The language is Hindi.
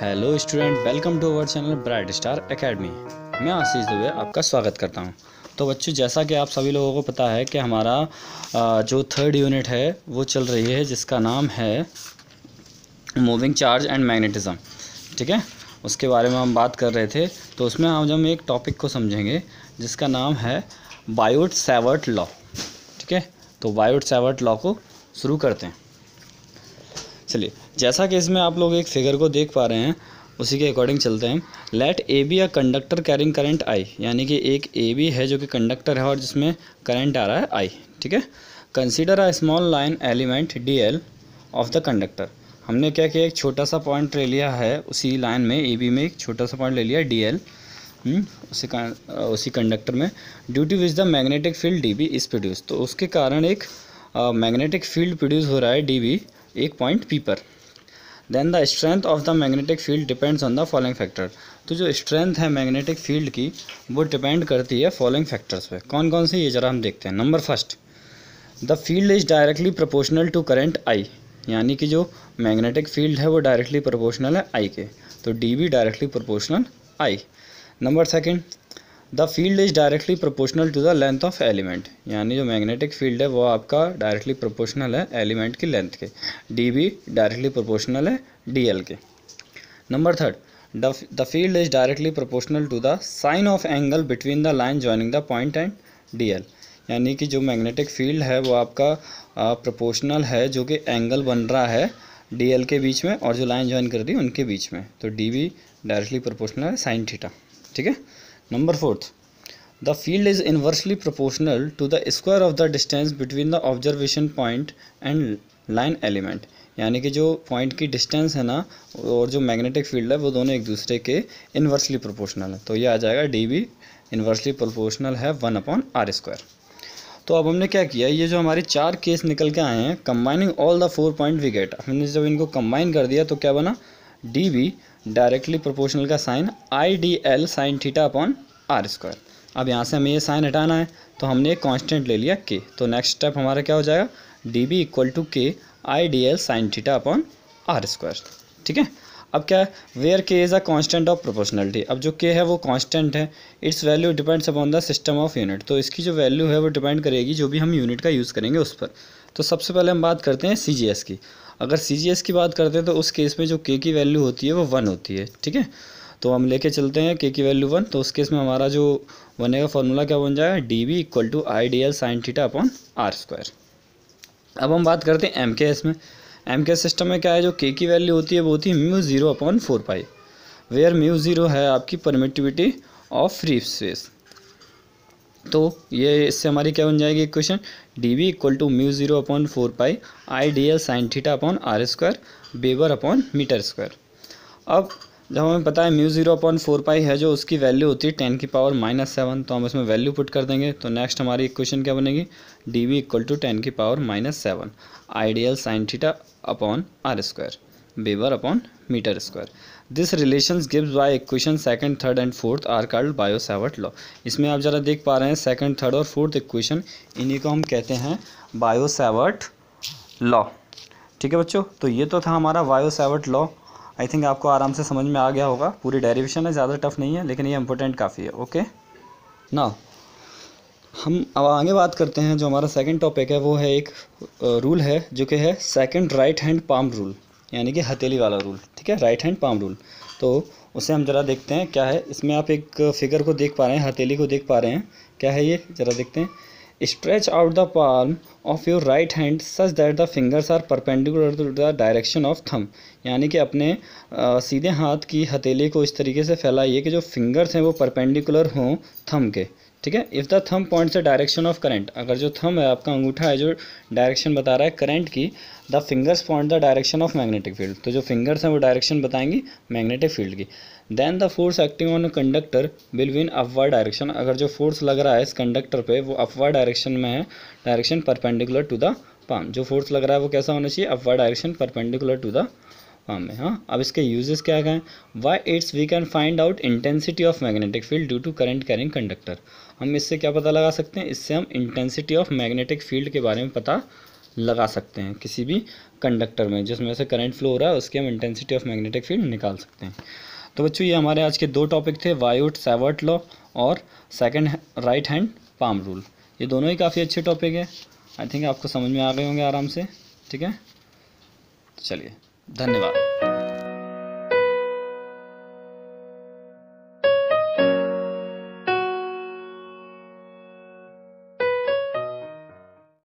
hello student welcome to our channel bright star academy Ashish आशीष दुबे आपका स्वागत करता हूं तो बच्चों जैसा कि आप सभी लोगों को पता है कि हमारा जो थर्ड यूनिट है वो चल रही है जिसका नाम है मूविंग चार्ज एंड मैग्नेटिज़म ठीक है उसके बारे में हम बात कर रहे थे तो उसमें हम हम एक टॉपिक को समझेंगे जिसका नाम है बायोट सेवर्ट लॉ ठीक है तो बायोट सेवर्ट लॉ को शुरू करते हैं चलिए जैसा कि इसमें आप लोग एक फिगर को देख पा रहे हैं उसी के अकॉर्डिंग चलते हैं let A B a conductor carrying current I यानी कि एक ए बी है जो कि कंडक्टर है और जिसमें करंट आ रहा है आई ठीक है consider a small line element D L of the conductor हमने क्या किया एक छोटा सा पॉइंट ले लिया है उसी लाइन में ए बी में एक छोटा सा पॉइंट ले लिया डी एल हम्म, उसी का उसी कंडक्टर में due to which the magnetic field D B is produce तो उसके कारण एक मैग्नेटिक फील्ड प्रोड्यूस हो रहा है डी बी एक पॉइंट पी पर then the strength of the magnetic field depends on the following factor तो जो स्ट्रेंथ है मैग्नेटिक फील्ड की वो डिपेंड करती है फॉलोइंग फैक्टर्स पे कौन कौन से ये ज़रा हम देखते हैं number first the field is directly proportional to current I यानी कि जो मैग्नेटिक फील्ड है वो डायरेक्टली प्रोपोर्शनल है आई के तो डी भी directly proportional I number second the field is directly proportional to the length of element यानी जो मैग्नेटिक फील्ड है वो आपका डायरेक्टली प्रोपोर्शनल है एलिमेंट की लेंथ के डी बी डायरेक्टली प्रोपोर्शनल है डी एल के number third the field is directly proportional to the sine of angle between the line joining the point and D L यानी कि जो मैग्नेटिक फील्ड है वो आपका प्रोपोर्शनल है जो कि एंगल बन रहा है डी एल के बीच में और जो लाइन ज्वाइन कर रही है उनके बीच में तो डी बी डायरेक्टली प्रोपोर्शनल है साइन थीटा ठीक है number fourth the field is inversely proportional to the square of the distance between the observation point and line element यानी कि जो पॉइंट की डिस्टेंस है ना और जो मैग्नेटिक फील्ड है वो दोनों एक दूसरे के इन्वर्सली प्रोपोर्शनल है तो ये आ जाएगा डी बी इन्वर्सली प्रोपोर्शनल है वन अपॉन आर स्क्वायर तो अब हमने क्या किया ये जो हमारे चार केस निकल के आए हैं combining all the four point we get हमने जब इनको कंबाइन कर दिया तो क्या बना डी बी डायरेक्टली प्रोपोर्शनल का sine I D L sine theta upon R square अब यहाँ से हमें ये साइन हटाना है तो हमने एक कॉन्स्टेंट ले लिया के तो नेक्स्ट स्टेप हमारा क्या हो जाएगा D B equal to K I D L sine theta upon R square ठीक है अब क्या है where K is a constant of proportionality अब जो के है वो कॉन्स्टेंट है its value depends upon the system of unit तो इसकी जो वैल्यू है वो डिपेंड करेगी जो भी हम यूनिट का यूज़ करेंगे उस पर तो सबसे पहले हम बात करते हैं सी जी एस की अगर सी की बात करते हैं तो उस केस में जो के की वैल्यू होती है वो वन होती है ठीक है तो हम लेके चलते हैं के की वैल्यू वन तो उस केस में हमारा जो बनेगा फॉर्मूला क्या बन जाएगा D B equal to I D L sine theta upon R square अब हम बात करते हैं एम के एस में एम के एस सिस्टम में क्या है जो के की वैल्यू होती है वो होती है mu zero upon four pi where mu zero है आपकी परमिटिविटी ऑफ फ्री स्पेस तो ये इससे हमारी क्या बन जाएगी equation D V equal to mu zero upon four pi I D L sine theta upon R square weber upon metre square अब जब हमें पता है mu zero upon four pi है जो उसकी वैल्यू होती है टेन की पावर माइनस सेवन तो हम इसमें वैल्यू पुट कर देंगे तो नेक्स्ट हमारी इक्वेशन क्या बनेगी D V equal to ten की power minus seven I D L sine theta upon R square weber upon metre square this relation gives by equation second third and fourth are called Biot Savart law इसमें आप ज़रा देख पा रहे हैं सेकंड थर्ड और फोर्थ इक्वेशन इन्हीं को हम कहते हैं बायो सेवर्ट लॉ ठीक है बच्चों तो ये तो था हमारा Biot Savart law I think आपको आराम से समझ में आ गया होगा पूरी डेरिवेशन है ज़्यादा टफ नहीं है लेकिन ये इंपॉर्टेंट काफ़ी है ओके ना हम अब आगे बात करते हैं जो हमारा सेकंड टॉपिक है वो है एक रूल है जो कि है second right hand palm rule यानी कि हथेली वाला रूल ठीक है राइट हैंड पाम रूल तो उसे हम ज़रा देखते हैं क्या है इसमें आप एक फिगर को देख पा रहे हैं हथेली को देख पा रहे हैं क्या है ये ज़रा देखते हैं stretch out the palm of your right hand such that the fingers are perpendicular to the direction of thumb यानी कि अपने आ, सीधे हाथ की हथेली को इस तरीके से फैलाइए कि जो फिंगर्स हैं वो परपेंडिकुलर हों थम के ठीक है इफ़ द थम पॉइंट से डायरेक्शन ऑफ करंट अगर जो थम है आपका अंगूठा है जो डायरेक्शन बता रहा है करंट की the fingers point the direction of magnetic field तो जो फिंगर्स हैं वो डायरेक्शन बताएंगी मैग्नेटिक फील्ड की then the force acting on conductor will be in upward direction अगर जो फोर्स लग रहा है इस कंडक्टर पर वो अपवर डायरेक्शन में है direction perpendicular to the palm जो फोर्स लग रहा है वो कैसा होना चाहिए upward direction perpendicular to the palm में हाँ अब इसके यूजेस क्या कहें why its we can find out intensity of magnetic field due to current carrying conductor हम इससे क्या पता लगा सकते हैं इससे हम इंटेंसिटी ऑफ मैग्नेटिक फील्ड के बारे में पता लगा सकते हैं किसी भी कंडक्टर में जिसमें से करंट फ्लो हो रहा है उसके हम इंटेंसिटी ऑफ मैग्नेटिक फील्ड निकाल सकते हैं तो बच्चों ये हमारे आज के दो टॉपिक थे वायुट सैवर्ट लॉ और second right hand palm rule ये दोनों ही काफ़ी अच्छे टॉपिक है आई थिंक आपको समझ में आ गए होंगे आराम से ठीक है चलिए धन्यवाद